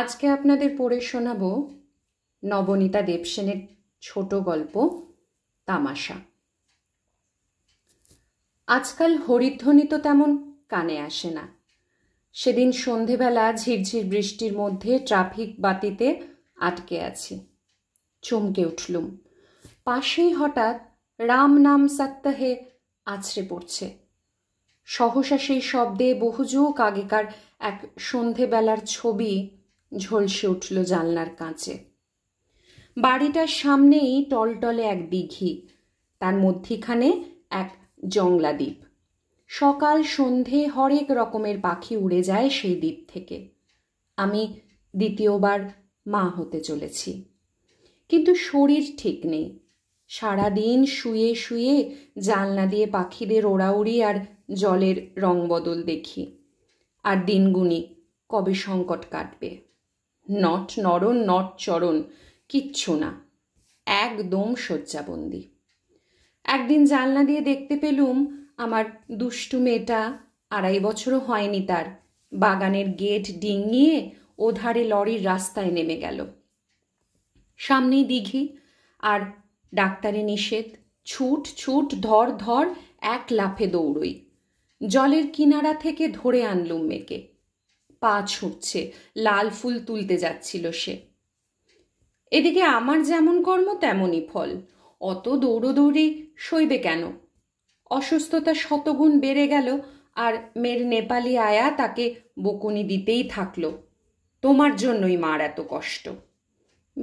আজকে আপনাদের পড়ে শোনাব নবনীতা দেবসেনের ছোট গল্প তামাশা আজকাল হরিধ্বনি তো তেমন কানে আসে না সেদিন সন্ধেবেলা ঝিরঝির বৃষ্টির মধ্যে ট্রাফিক বাতিতে আটকে আছি চমকে উঠলুম পাশেই হঠাৎ রাম নাম সত্তাহে আছড়ে পড়ছে সহসা সেই শব্দে বহুযুগ আগেকার এক সন্ধেবেলার ছবি ঝলসে উঠল জানলার কাঁচে বাড়িটার সামনেই টলটলে এক দিঘি তার মধ্যিখানে এক জংলা দ্বীপ সকাল সন্ধে হরেক রকমের পাখি উড়ে যায় সেই দ্বীপ থেকে আমি দ্বিতীয়বার মা হতে চলেছি কিন্তু শরীর ঠিক নেই সারাদিন শুয়ে শুয়ে জানলা দিয়ে পাখিদের ওড়াউড়ি আর জলের রং বদল দেখি আর দিনগুনি কবে সংকট কাটবে নট নরণ নট চরণ কিচ্ছু না একদম শয্যাবন্দি একদিন জানলা দিয়ে দেখতে পেলুম আমার দুষ্টু মেয়েটা আড়াই বছরও হয়নি তার বাগানের গেট ডিঙিয়ে ওধারে লরির রাস্তায় নেমে গেল সামনেই দিঘি আর ডাক্তারি নিষেধ ছুট ছুট ধর ধর এক লাফে দৌড়ই জলের কিনারা থেকে ধরে আনলুম মেয়েকে পা ছুটছে লাল ফুল তুলতে যাচ্ছিল সে এদিকে আমার যেমন কর্ম তেমনই ফল অত দৌড়োদৌড়ি সইবে কেন অসুস্থতা শতগুণ বেড়ে গেল আর মেয়ের নেপালি আয়া তাকে বকুনি দিতেই থাকলো তোমার জন্যই মার এত কষ্ট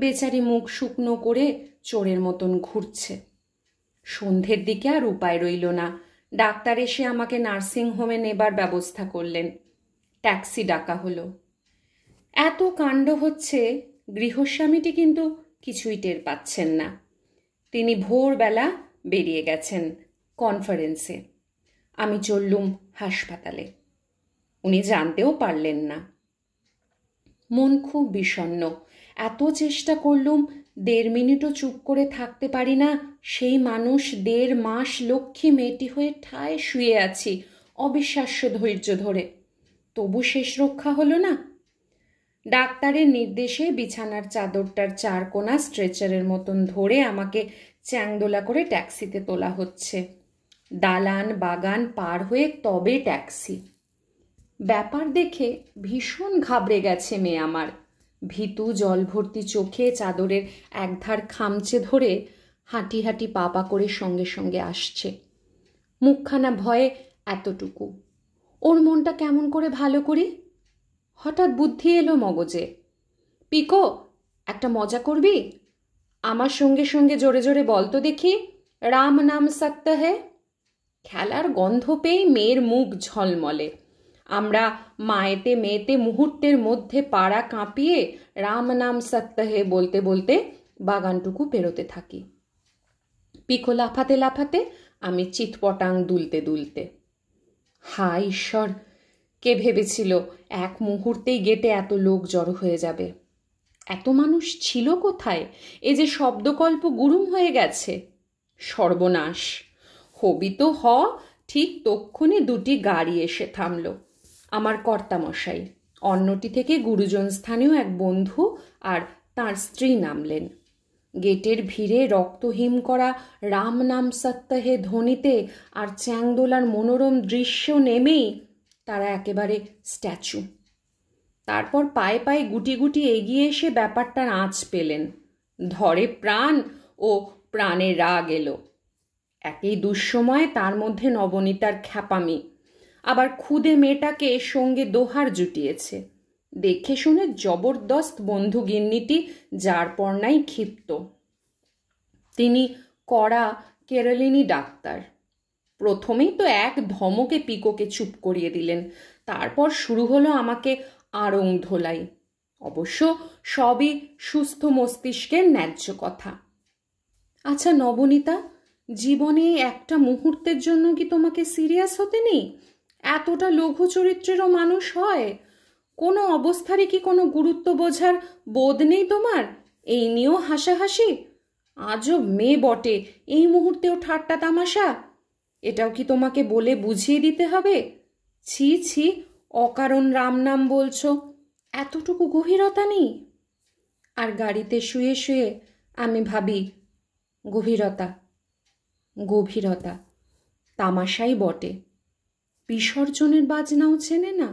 বেচারি মুখ শুকনো করে চোরের মতন ঘুরছে সন্ধ্যের দিকে আর উপায় রইল না ডাক্তার এসে আমাকে নার্সিং হোমে নেবার ব্যবস্থা করলেন ট্যাক্সি ডাকা হলো এত কাণ্ড হচ্ছে গৃহস্বামীটি কিন্তু কিছুই টের পাচ্ছেন না তিনি ভোরবেলা বেরিয়ে গেছেন কনফারেন্সে আমি চললুম হাসপাতালে উনি জানতেও পারলেন না মন খুব বিষণ্ন এত চেষ্টা করলুম দেড় মিনিটও চুপ করে থাকতে পারি না সেই মানুষ দেড় মাস লক্ষ্মী মেয়েটি হয়ে ঠায় শুয়ে আছি অবিশ্বাস্য ধৈর্য ধরে তবু শেষ রক্ষা হলো না ডাক্তারের নির্দেশে বিছানার চাদরটার চার কোনা স্ট্রেচারের মতন ধরে আমাকে চ্যাংদোলা করে ট্যাক্সিতে তোলা হচ্ছে দালান বাগান পার হয়ে তবে ট্যাক্সি ব্যাপার দেখে ভীষণ ঘাবড়ে গেছে মেয়ে আমার ভীতু জলভর্তি চোখে চাদরের একধার খামচে ধরে হাঁটি হাঁটি পাপা করে সঙ্গে সঙ্গে আসছে মুখখানা ভয়ে এতটুকু ওর মনটা কেমন করে ভালো করি হঠাৎ বুদ্ধি এলো মগজে পিকো একটা মজা করবি আমার সঙ্গে সঙ্গে জোরে জোরে বলতো দেখি রাম নাম সত্য হে খেলার গন্ধ পেয়ে মেয়ের মুখ ঝলমলে আমরা মায়েতে মেয়েতে মুহূর্তের মধ্যে পাড়া কাঁপিয়ে রাম নাম হে বলতে বলতে বাগানটুকু পেরোতে থাকি পিকো লাফাতে লাফাতে আমি চিৎপটাং দুলতে দুলতে হা ঈশ্বর কে ভেবেছিল এক মুহূর্তেই গেটে এত লোক জড়ো হয়ে যাবে এত মানুষ ছিল কোথায় এ যে শব্দকল্প গুরুম হয়ে গেছে সর্বনাশ হবি তো হ ঠিক তক্ষণে দুটি গাড়ি এসে থামল আমার কর্তামশাই অন্যটি থেকে গুরুজন স্থানীয় এক বন্ধু আর তার স্ত্রী নামলেন গেটের ভিড়ে রক্তহিম করা রাম নাম সত্যাহে ধ্বনিতে আর চ্যাংদোলার মনোরম দৃশ্য নেমেই তারা একেবারে স্ট্যাচু তারপর পায়ে পায়ে গুটি গুটি এগিয়ে এসে ব্যাপারটার আঁচ পেলেন ধরে প্রাণ ও প্রাণে রাগ এলো একই দুঃসময়ে তার মধ্যে নবনীতার খ্যাপামি আবার খুদে মেয়েটাকে সঙ্গে দোহার জুটিয়েছে দেখে শুনে জবরদস্ত বন্ধুগিন্নিটি যার পর্নাই ক্ষিপ্ত তিনি কড়া কেরলিনী ডাক্তার প্রথমেই তো এক ধমকে পিকোকে চুপ করিয়ে দিলেন তারপর শুরু হলো আমাকে আড়ং ধোলাই অবশ্য সবই সুস্থ মস্তিষ্কের ন্যায্য কথা আচ্ছা নবনীতা জীবনে একটা মুহূর্তের জন্য কি তোমাকে সিরিয়াস হতে নেই এতটা লঘু চরিত্রেরও মানুষ হয় কোনো অবস্থারই কি কোনো গুরুত্ব বোঝার বোধ নেই তোমার এই নিয়েও হাসাহাসি আজও মেয়ে বটে এই মুহূর্তেও ঠাট্টা তামাশা এটাও কি তোমাকে বলে বুঝিয়ে দিতে হবে ছি ছি অকারণ রাম নাম বলছো এতটুকু গভীরতা নেই আর গাড়িতে শুয়ে শুয়ে আমি ভাবি গভীরতা গভীরতা তামাশাই বটে বিসর্জনের বাজনাও চেনে না